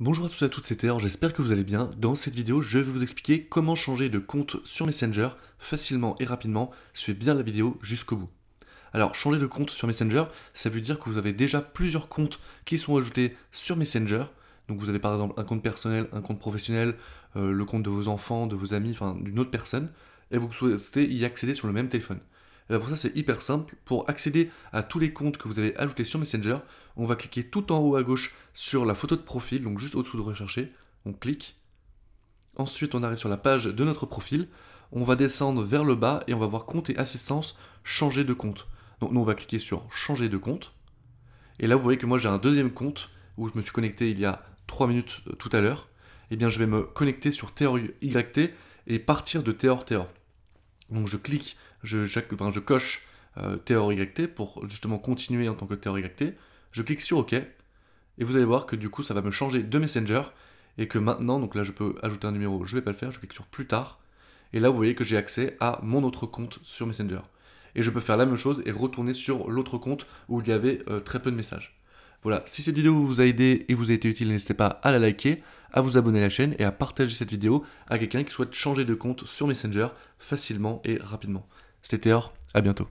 Bonjour à tous et à toutes, c'est Théor, j'espère que vous allez bien. Dans cette vidéo, je vais vous expliquer comment changer de compte sur Messenger facilement et rapidement. Suivez bien la vidéo jusqu'au bout. Alors, changer de compte sur Messenger, ça veut dire que vous avez déjà plusieurs comptes qui sont ajoutés sur Messenger. Donc vous avez par exemple un compte personnel, un compte professionnel, euh, le compte de vos enfants, de vos amis, enfin d'une autre personne, et vous souhaitez y accéder sur le même téléphone. Euh, pour ça, c'est hyper simple. Pour accéder à tous les comptes que vous avez ajoutés sur Messenger, on va cliquer tout en haut à gauche sur la photo de profil, donc juste au-dessous de rechercher. On clique. Ensuite, on arrive sur la page de notre profil. On va descendre vers le bas et on va voir compte et assistance, changer de compte. Donc nous, on va cliquer sur changer de compte. Et là, vous voyez que moi, j'ai un deuxième compte où je me suis connecté il y a 3 minutes euh, tout à l'heure. Et eh bien, je vais me connecter sur YT » et partir de Théor. Donc je clique, je, je coche euh, TRYT pour justement continuer en tant que TRYT. Je clique sur OK et vous allez voir que du coup ça va me changer de Messenger et que maintenant, donc là je peux ajouter un numéro, je ne vais pas le faire, je clique sur plus tard et là vous voyez que j'ai accès à mon autre compte sur Messenger. Et je peux faire la même chose et retourner sur l'autre compte où il y avait euh, très peu de messages. Voilà, si cette vidéo vous a aidé et vous a été utile, n'hésitez pas à la liker, à vous abonner à la chaîne et à partager cette vidéo à quelqu'un qui souhaite changer de compte sur Messenger facilement et rapidement. C'était Théor, à bientôt.